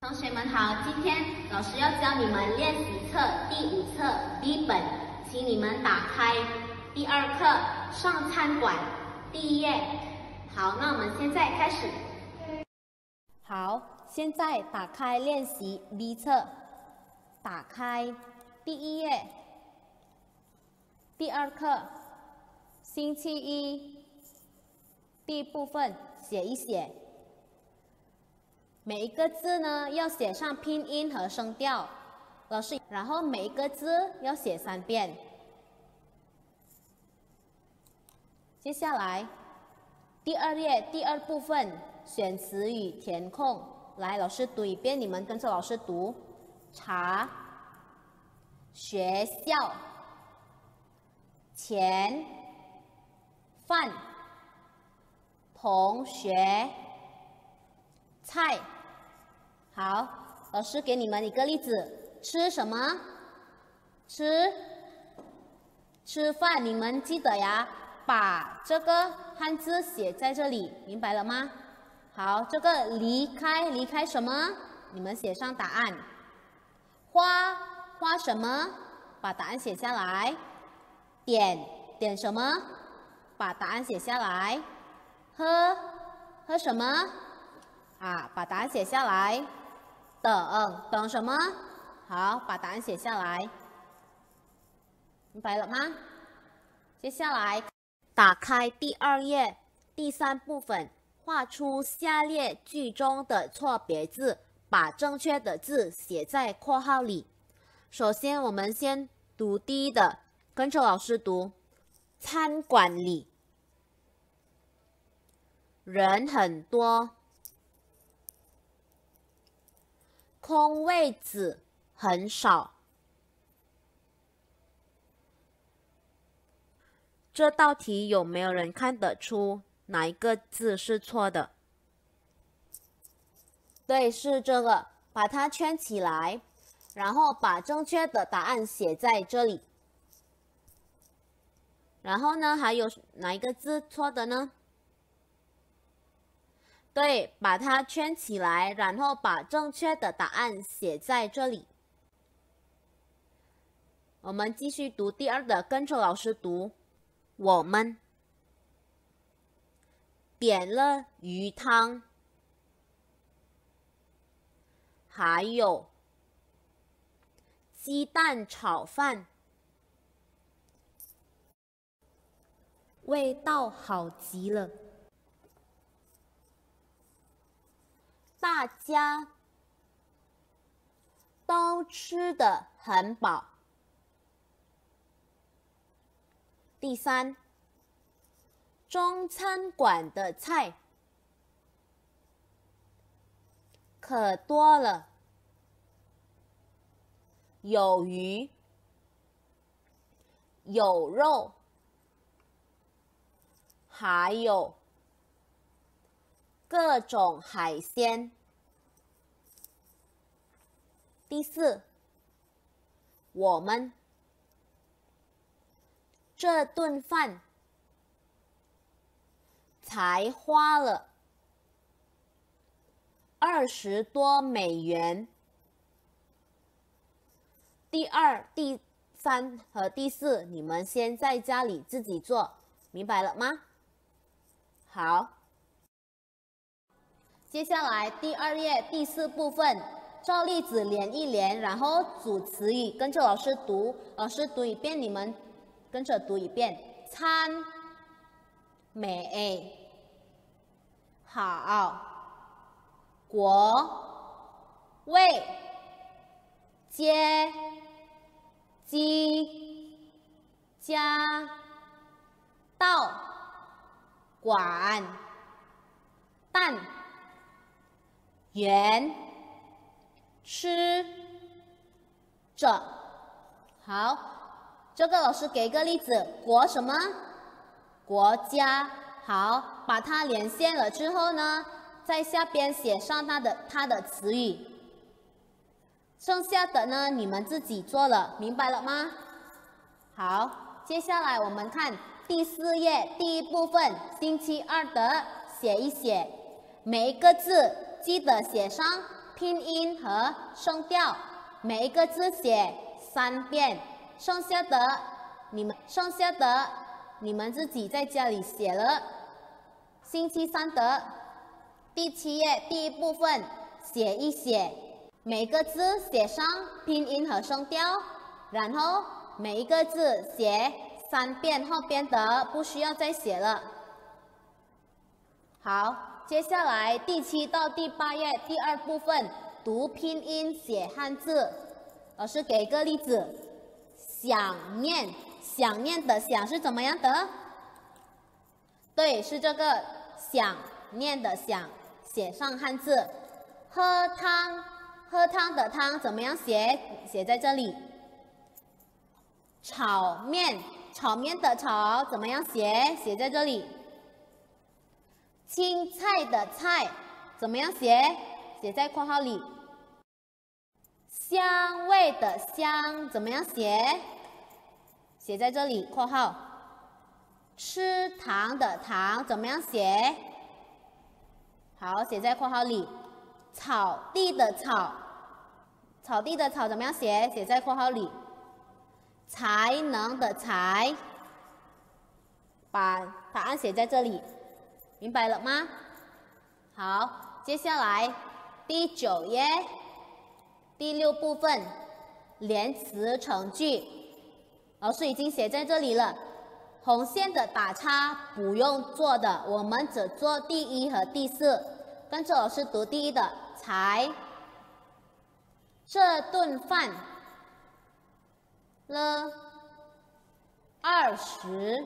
同学们好，今天老师要教你们练习册第五册第一本，请你们打开第二课上餐馆第一页。好，那我们现在开始。好，现在打开练习 B 册，打开第一页，第二课星期一，第一部分写一写。每一个字呢要写上拼音和声调，老师，然后每一个字要写三遍。接下来，第二页第二部分选词语填空，来，老师读一遍，你们跟着老师读：茶、学校、钱、饭、同学、菜。好，老师给你们一个例子，吃什么？吃，吃饭。你们记得呀？把这个汉字写在这里，明白了吗？好，这个离开，离开什么？你们写上答案。花花什么？把答案写下来。点点什么？把答案写下来。喝喝什么？啊，把答案写下来。等等什么？好，把答案写下来，明白了吗？接下来，打开第二页第三部分，画出下列句中的错别字，把正确的字写在括号里。首先，我们先读第一的，跟着老师读：餐馆里人很多。空位子很少。这道题有没有人看得出哪一个字是错的？对，是这个，把它圈起来，然后把正确的答案写在这里。然后呢，还有哪一个字错的呢？对，把它圈起来，然后把正确的答案写在这里。我们继续读第二的，跟着老师读。我们点了鱼汤，还有鸡蛋炒饭，味道好极了。大家都吃的很饱。第三，中餐馆的菜可多了，有鱼，有肉，还有。各种海鲜。第四，我们这顿饭才花了二十多美元。第二、第三和第四，你们先在家里自己做，明白了吗？好。接下来第二页第四部分，照例子连一连，然后组词语，跟着老师读，老师读一遍，你们跟着读一遍。餐、美、好、国、味街、机，家、道、管、蛋。圆、吃、着，好，这个老师给一个例子，国什么？国家，好，把它连线了之后呢，在下边写上它的它的词语。剩下的呢，你们自己做了，明白了吗？好，接下来我们看第四页第一部分，星期二的写一写，每一个字。记得写上拼音和声调，每一个字写三遍。剩下的你们，剩下的你们自己在家里写了。星期三的第七页第一部分写一写，每个字写上拼音和声调，然后每一个字写三遍。后边的不需要再写了。好。接下来第七到第八页第二部分，读拼音写汉字。老师给一个例子：想念，想念的想是怎么样的？对，是这个想念的想，写上汉字。喝汤，喝汤的汤怎么样写？写在这里。炒面，炒面的炒怎么样写？写在这里。青菜的菜怎么样写？写在括号里。香味的香怎么样写？写在这里括号。吃糖的糖怎么样写？好，写在括号里。草地的草，草地的草怎么样写？写在括号里。才能的才，把答案写在这里。明白了吗？好，接下来第九页第六部分连词成句，老师已经写在这里了。红线的打叉不用做的，我们只做第一和第四。跟着老师读第一的，才这顿饭了二十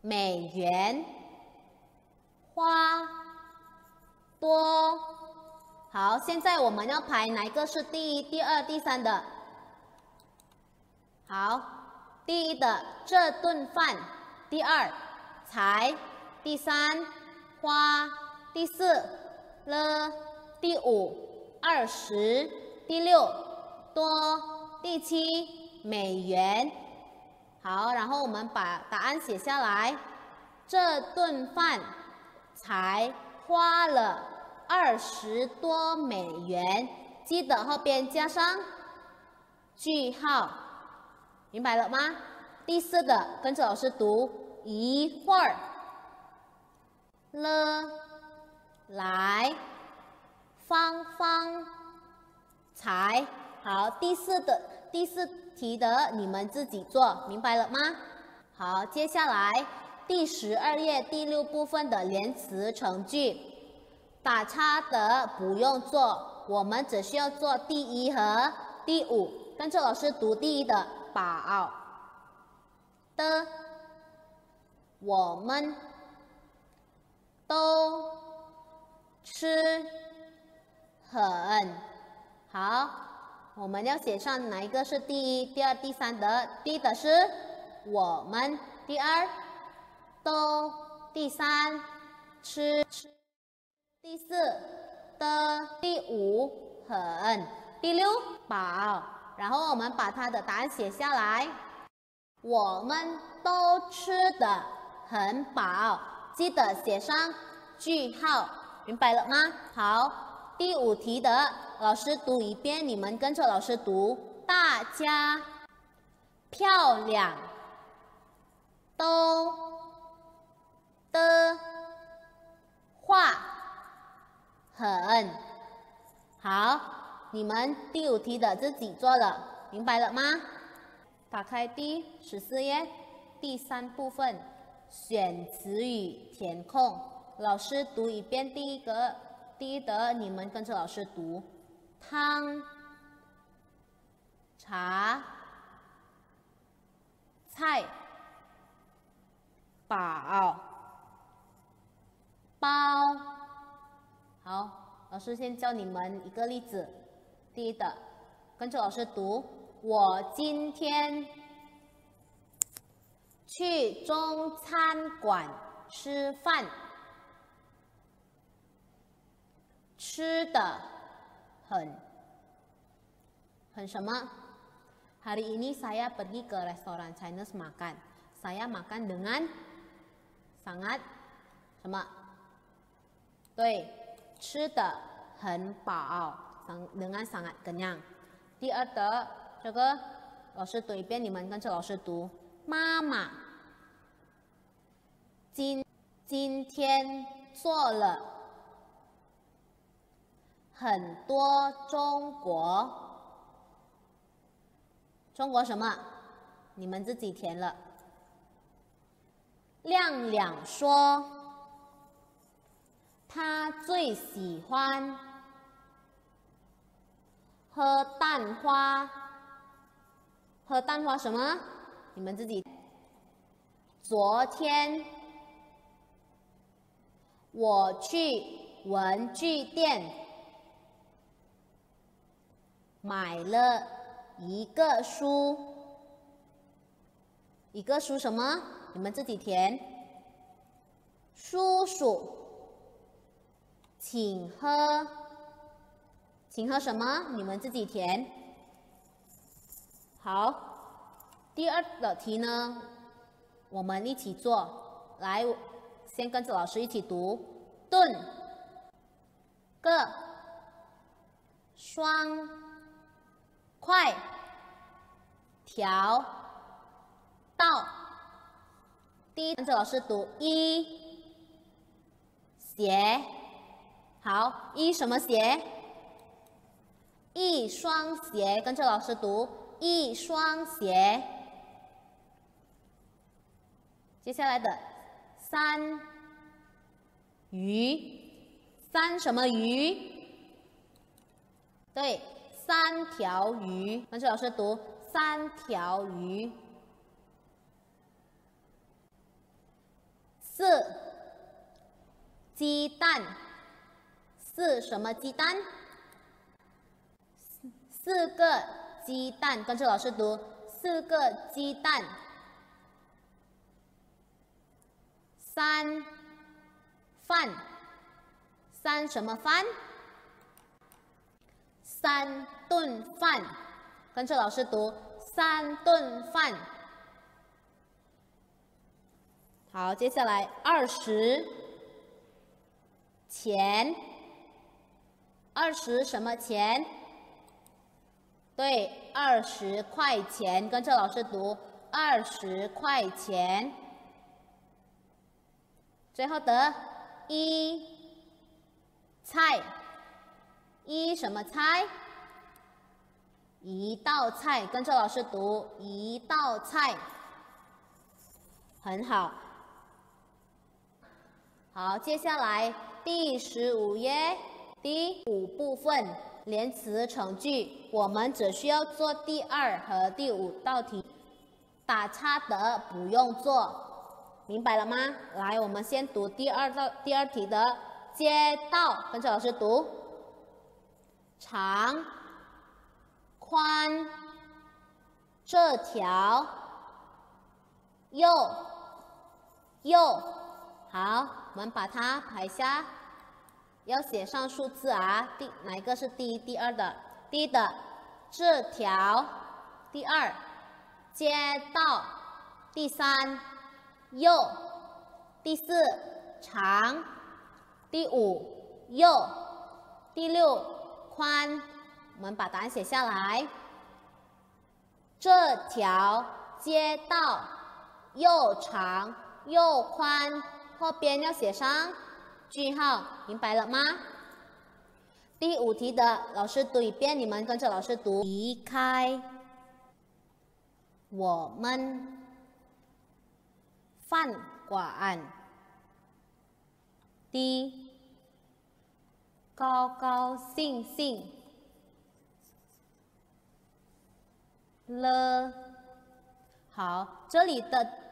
美元。好，现在我们要排哪一个是第一、第二、第三的？好，第一的这顿饭，第二才，第三花，第四了，第五二十，第六多，第七美元。好，然后我们把答案写下来。这顿饭才花了。二十多美元，记得后边加上句号，明白了吗？第四个，跟着老师读一会儿了，来，方方才好。第四的第四题的你们自己做，明白了吗？好，接下来第十二页第六部分的连词成句。打叉的不用做，我们只需要做第一和第五。跟着老师读第一的宝的，我们都吃很好。我们要写上哪一个是第一、第二、第三的？第一的是我们第二都第三吃吃。第四的第五很第六饱，然后我们把它的答案写下来。我们都吃的很饱，记得写上句号，明白了吗？好，第五题的老师读一遍，你们跟着老师读。大家漂亮，都的画。很好，你们第五题的自己做了，明白了吗？打开第十四页第三部分，选词语填空。老师读一遍第一格，第一格你们跟着老师读：汤、茶、菜、宝、包。好，老师先教你们一个例子，第一的，跟着老师读，我今天去中餐馆吃饭，吃的很很什么？hari ini saya pergi ke restoran Chinese makan，saya makan dengan sangat 什么？对。吃的很饱，能能安上来怎样？第二的这个老师读一遍，你们跟着老师读。妈妈今今天做了很多中国中国什么？你们自己填了。亮亮说。他最喜欢喝蛋花，喝蛋花什么？你们自己。昨天我去文具店买了一个书，一个书什么？你们自己填，叔叔。请喝，请喝什么？你们自己填。好，第二个题呢，我们一起做。来，先跟着老师一起读：顿、个、双、快、条、到。第一，跟着老师读一、斜。好，一什么鞋？一双鞋，跟着老师读，一双鞋。接下来的三鱼，三什么鱼？对，三条鱼，跟着老师读，三条鱼。四鸡蛋。四什么鸡蛋？四个鸡蛋，跟着老师读：四个鸡蛋。三饭，三什么饭？三顿饭，跟着老师读：三顿饭。好，接下来二十钱。二十什么钱？对，二十块钱。跟着老师读，二十块钱。最后得一菜，一什么菜？一道菜。跟着老师读，一道菜。很好。好，接下来第十五页。第五部分连词成句，我们只需要做第二和第五道题，打叉的不用做，明白了吗？来，我们先读第二道第二题的街道，跟着老师读，长、宽、这条、右、右，好，我们把它排下。要写上数字啊！第哪一个是第一、第二的？第一的这条，第二街道，第三右，第四长，第五右，第六宽。我们把答案写下来。这条街道又长又宽，后边要写上。句号，明白了吗？第五题的老师读一遍，你们跟着老师读。离开我们饭馆的高高兴兴了，好，这里的。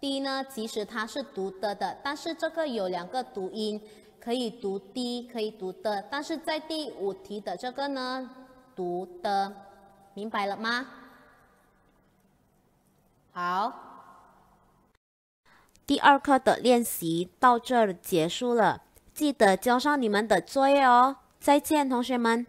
d 呢，其实它是读的的，但是这个有两个读音，可以读 d，可以读的，但是在第五题的这个呢，读的，明白了吗？好，第二课的练习到这儿结束了，记得交上你们的作业哦。再见，同学们。